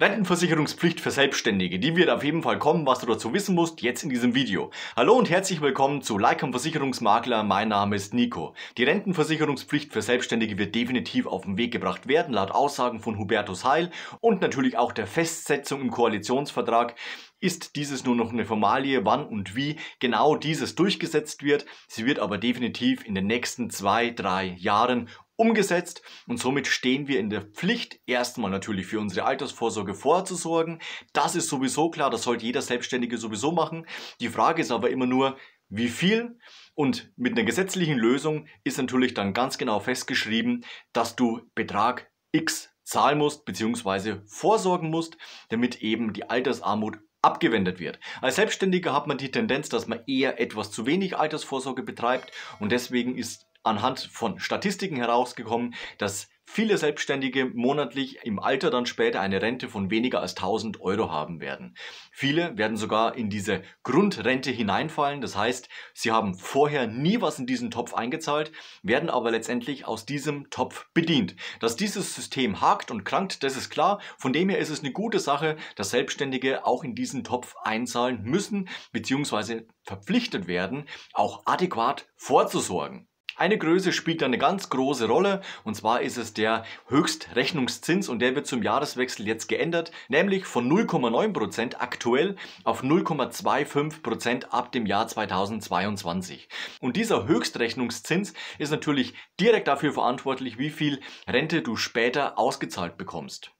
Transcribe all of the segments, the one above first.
Rentenversicherungspflicht für Selbstständige, die wird auf jeden Fall kommen, was du dazu wissen musst, jetzt in diesem Video. Hallo und herzlich willkommen zu Leikam Versicherungsmakler, mein Name ist Nico. Die Rentenversicherungspflicht für Selbstständige wird definitiv auf den Weg gebracht werden, laut Aussagen von Hubertus Heil und natürlich auch der Festsetzung im Koalitionsvertrag ist dieses nur noch eine Formalie, wann und wie genau dieses durchgesetzt wird. Sie wird aber definitiv in den nächsten zwei, drei Jahren umgesetzt und somit stehen wir in der Pflicht, erstmal natürlich für unsere Altersvorsorge vorzusorgen. Das ist sowieso klar, das sollte jeder Selbstständige sowieso machen. Die Frage ist aber immer nur, wie viel? Und mit einer gesetzlichen Lösung ist natürlich dann ganz genau festgeschrieben, dass du Betrag X zahlen musst bzw. vorsorgen musst, damit eben die Altersarmut abgewendet wird. Als Selbstständiger hat man die Tendenz, dass man eher etwas zu wenig Altersvorsorge betreibt und deswegen ist anhand von Statistiken herausgekommen, dass viele Selbstständige monatlich im Alter dann später eine Rente von weniger als 1000 Euro haben werden. Viele werden sogar in diese Grundrente hineinfallen, das heißt, sie haben vorher nie was in diesen Topf eingezahlt, werden aber letztendlich aus diesem Topf bedient. Dass dieses System hakt und krankt, das ist klar, von dem her ist es eine gute Sache, dass Selbstständige auch in diesen Topf einzahlen müssen bzw. verpflichtet werden, auch adäquat vorzusorgen. Eine Größe spielt eine ganz große Rolle und zwar ist es der Höchstrechnungszins und der wird zum Jahreswechsel jetzt geändert, nämlich von 0,9% aktuell auf 0,25% ab dem Jahr 2022. Und dieser Höchstrechnungszins ist natürlich direkt dafür verantwortlich, wie viel Rente du später ausgezahlt bekommst.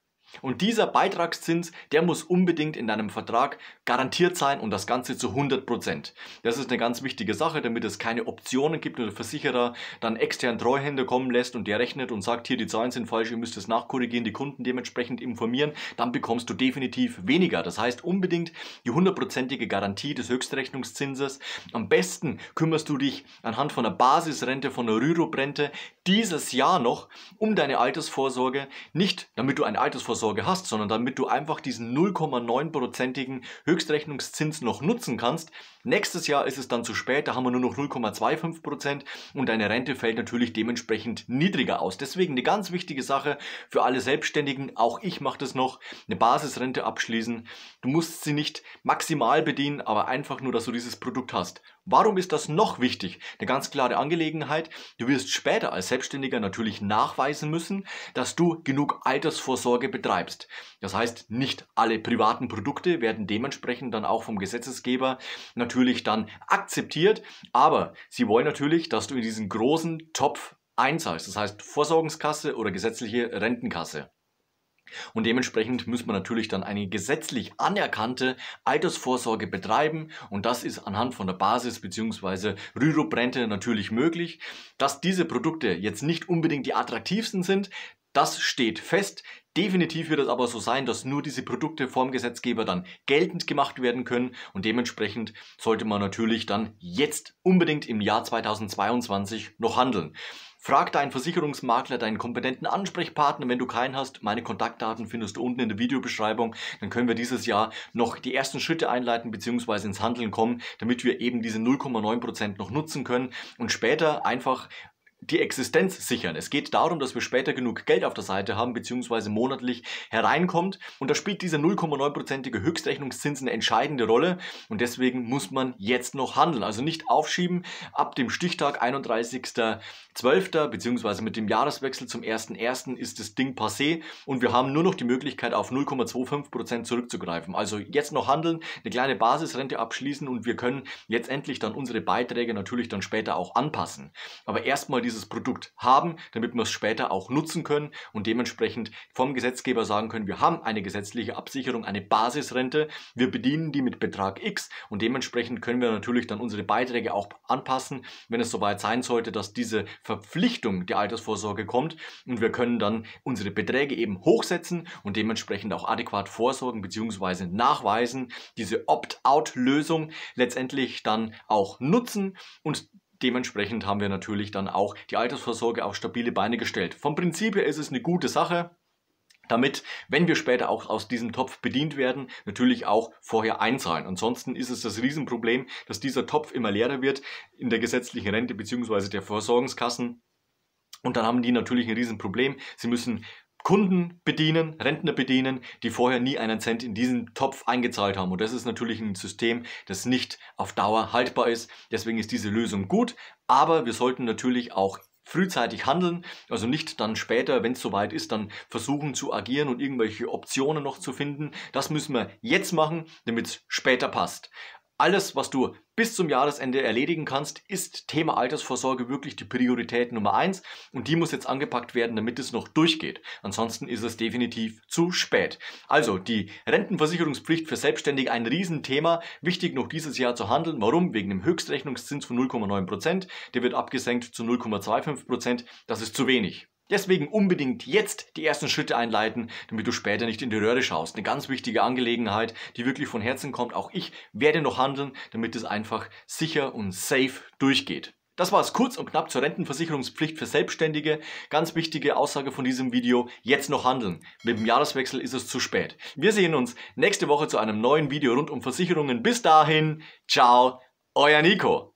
Und dieser Beitragszins, der muss unbedingt in deinem Vertrag garantiert sein und das Ganze zu 100%. Prozent. Das ist eine ganz wichtige Sache, damit es keine Optionen gibt und der Versicherer dann extern Treuhänder kommen lässt und der rechnet und sagt, hier die Zahlen sind falsch, ihr müsst es nachkorrigieren, die Kunden dementsprechend informieren, dann bekommst du definitiv weniger. Das heißt unbedingt die hundertprozentige Garantie des Höchstrechnungszinses. Am besten kümmerst du dich anhand von der Basisrente, von der Rürup-Rente dieses Jahr noch um deine Altersvorsorge. Nicht damit du eine Altersvorsorge hast, sondern damit du einfach diesen 0,9%igen Höchstrechnungszins noch nutzen kannst. Nächstes Jahr ist es dann zu spät, da haben wir nur noch 0,25% und deine Rente fällt natürlich dementsprechend niedriger aus. Deswegen eine ganz wichtige Sache für alle Selbstständigen, auch ich mache das noch, eine Basisrente abschließen. Du musst sie nicht maximal bedienen, aber einfach nur, dass du dieses Produkt hast. Warum ist das noch wichtig? Eine ganz klare Angelegenheit. Du wirst später als Selbstständiger natürlich nachweisen müssen, dass du genug Altersvorsorge betreibst. Das heißt, nicht alle privaten Produkte werden dementsprechend dann auch vom Gesetzesgeber natürlich dann akzeptiert. Aber sie wollen natürlich, dass du in diesen großen Topf einzahlst. Das heißt, Vorsorgungskasse oder gesetzliche Rentenkasse. Und dementsprechend muss man natürlich dann eine gesetzlich anerkannte Altersvorsorge betreiben und das ist anhand von der Basis bzw. Rüruprente natürlich möglich. Dass diese Produkte jetzt nicht unbedingt die attraktivsten sind, das steht fest. Definitiv wird es aber so sein, dass nur diese Produkte vom Gesetzgeber dann geltend gemacht werden können und dementsprechend sollte man natürlich dann jetzt unbedingt im Jahr 2022 noch handeln. Frag deinen Versicherungsmakler, deinen kompetenten Ansprechpartner. Wenn du keinen hast, meine Kontaktdaten findest du unten in der Videobeschreibung. Dann können wir dieses Jahr noch die ersten Schritte einleiten bzw. ins Handeln kommen, damit wir eben diese 0,9% noch nutzen können und später einfach die Existenz sichern. Es geht darum, dass wir später genug Geld auf der Seite haben, beziehungsweise monatlich hereinkommt. Und da spielt dieser 0,9%ige Höchstrechnungszins eine entscheidende Rolle. Und deswegen muss man jetzt noch handeln. Also nicht aufschieben. Ab dem Stichtag 31.12. beziehungsweise mit dem Jahreswechsel zum 1.1. ist das Ding passé. Und wir haben nur noch die Möglichkeit, auf 0,25% zurückzugreifen. Also jetzt noch handeln, eine kleine Basisrente abschließen und wir können jetzt endlich dann unsere Beiträge natürlich dann später auch anpassen. Aber erstmal diese dieses Produkt haben, damit wir es später auch nutzen können und dementsprechend vom Gesetzgeber sagen können, wir haben eine gesetzliche Absicherung, eine Basisrente, wir bedienen die mit Betrag X und dementsprechend können wir natürlich dann unsere Beiträge auch anpassen, wenn es soweit sein sollte, dass diese Verpflichtung der Altersvorsorge kommt und wir können dann unsere Beträge eben hochsetzen und dementsprechend auch adäquat vorsorgen bzw. nachweisen, diese Opt-out-Lösung letztendlich dann auch nutzen und dementsprechend haben wir natürlich dann auch die Altersvorsorge auf stabile Beine gestellt. Vom Prinzip her ist es eine gute Sache, damit, wenn wir später auch aus diesem Topf bedient werden, natürlich auch vorher einzahlen. Ansonsten ist es das Riesenproblem, dass dieser Topf immer leerer wird in der gesetzlichen Rente bzw. der Versorgungskassen. Und dann haben die natürlich ein Riesenproblem. Sie müssen Kunden bedienen, Rentner bedienen, die vorher nie einen Cent in diesen Topf eingezahlt haben. Und das ist natürlich ein System, das nicht auf Dauer haltbar ist. Deswegen ist diese Lösung gut, aber wir sollten natürlich auch frühzeitig handeln, also nicht dann später, wenn es soweit ist, dann versuchen zu agieren und irgendwelche Optionen noch zu finden. Das müssen wir jetzt machen, damit es später passt. Alles, was du bis zum Jahresende erledigen kannst, ist Thema Altersvorsorge wirklich die Priorität Nummer eins und die muss jetzt angepackt werden, damit es noch durchgeht. Ansonsten ist es definitiv zu spät. Also die Rentenversicherungspflicht für Selbstständige ein Riesenthema. Wichtig noch dieses Jahr zu handeln. Warum? Wegen dem Höchstrechnungszins von 0,9%. Der wird abgesenkt zu 0,25%. Das ist zu wenig. Deswegen unbedingt jetzt die ersten Schritte einleiten, damit du später nicht in die Röhre schaust. Eine ganz wichtige Angelegenheit, die wirklich von Herzen kommt. Auch ich werde noch handeln, damit es einfach sicher und safe durchgeht. Das war es kurz und knapp zur Rentenversicherungspflicht für Selbstständige. Ganz wichtige Aussage von diesem Video, jetzt noch handeln. Mit dem Jahreswechsel ist es zu spät. Wir sehen uns nächste Woche zu einem neuen Video rund um Versicherungen. Bis dahin, ciao, euer Nico.